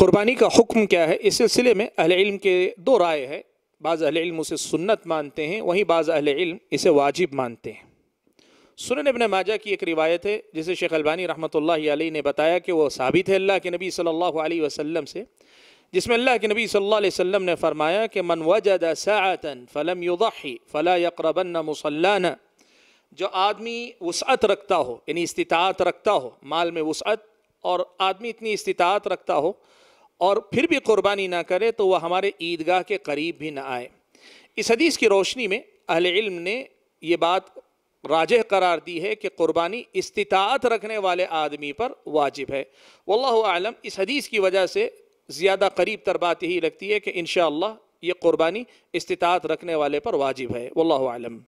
कुर्बानी का हुक्म क्या है इस सिलसिले में अहल इल्म के दो राय है बाज़ अहल इल्म उसे सुन्नत मानते हैं वहीं बाज़ अहल इल्म इसे वाजिब मानते हैं सुनन इबन माजा की एक रिवायत है जिसे शेख अलबानी रहमत आली ने बताया कि वह साबित है अल्लाह के नबी सल्लल्लाहु अलैहि वसल्लम से जिसमें अल्लाह के नबी सल्लल्लाहु अलैहि वसल्लम ने फरमाया कि मन वजद सातन फ़लम युदाही फ़ला यकरबन मुसल्लाना जो आदमी वसअत रखता हो यानी इस्तात रखता हो माल में वसअत और आदमी इतनी इस्तात रखता हो और फिर भी कुर्बानी ना करे तो वह हमारे ईदगाह के करीब भी ना आए इस हदीस की रोशनी में अहले इल्म ने यह बात राजह करार दी है कि कुर्बानी इस्तात रखने वाले आदमी पर वाजिब है वल्लाह आलम इस हदीस की वजह से ज़्यादा करीब तर बात यही लगती है कि इन ये कुर्बानी इस्तात रखने वाले पर वाजिब है वल्लाह आलम